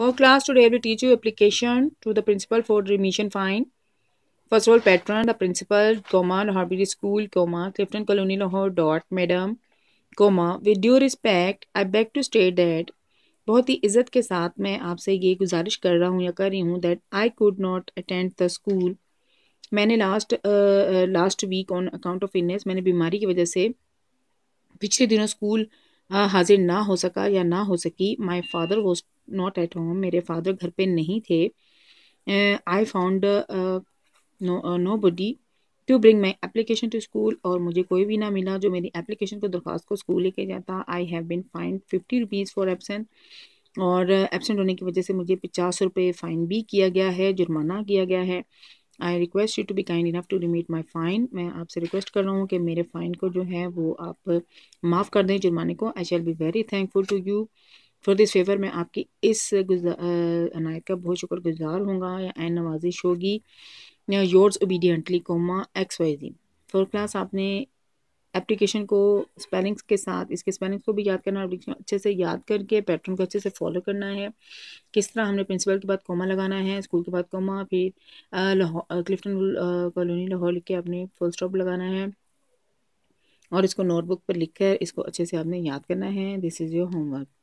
For class today, I will teach you application to the principal for remission fine. First of all, patron, the principal, comma, Lahore School, comma, Clifton Colony, Lahore, dot, madam, comma, with due respect, I beg to state that बहुत ही इज़्ज़त के साथ मैं आपसे ये गुजारिश कर रहा हूँ या कर रही हूँ that I could not attend the school मैंने last last week on account of illness मैंने बीमारी की वजह से पिछले दिनों स्कूल uh, हाजिर ना हो सका या ना हो सकी my father was not at home मेरे फादर घर पे नहीं थे I found nobody to bring my application to school और मुझे कोई भी ना मिला जो मेरी एप्लीकेशन को दरख्वास्त को स्कूल लेके जाता I have been fined fifty rupees for absent और एबसेंट होने की वजह से मुझे पचास रुपये फ़ाइन भी किया गया है जुर्माना किया गया है I request you to be kind enough to remit my fine मैं आपसे रिक्वेस्ट कर रहा हूँ कि मेरे फ़ाइन को जो है वो आप माफ़ कर दें जुर्माने को I shall be very thankful to you for this favour मैं आपकी इस अनायत का बहुत शुक्र गुजार हूँ या एन नवाजिश होगी या yours obediently comma X Y Z for class आपने एप्लीकेशन को स्पेलिंग्स के साथ इसके स्पेलिंग्स को भी याद करना है अच्छे से याद करके पैटर्न को अच्छे से फॉलो करना है किस तरह हमने प्रिंसिपल के बाद कोमा लगाना है स्कूल के बाद कोमा फिर लाहौर क्लिफ्टन कॉलोनी लाहौर लिख के आपने फुल स्टॉप लगाना है और इसको नोटबुक पर लिख कर इसको अच्छे से आपने याद करना है दिस इज़ योर होमवर्क